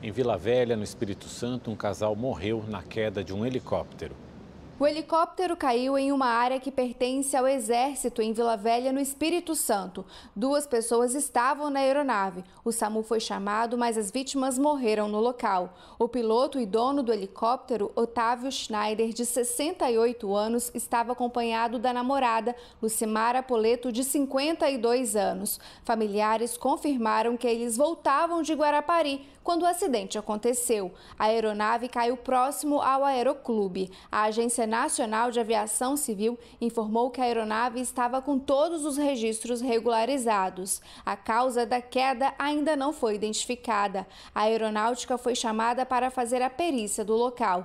Em Vila Velha, no Espírito Santo, um casal morreu na queda de um helicóptero. O helicóptero caiu em uma área que pertence ao Exército em Vila Velha, no Espírito Santo. Duas pessoas estavam na aeronave. O SAMU foi chamado, mas as vítimas morreram no local. O piloto e dono do helicóptero, Otávio Schneider, de 68 anos, estava acompanhado da namorada, Lucimara Poleto, de 52 anos. Familiares confirmaram que eles voltavam de Guarapari quando o acidente aconteceu. A aeronave caiu próximo ao aeroclube. A agência Nacional de Aviação Civil informou que a aeronave estava com todos os registros regularizados. A causa da queda ainda não foi identificada. A aeronáutica foi chamada para fazer a perícia do local.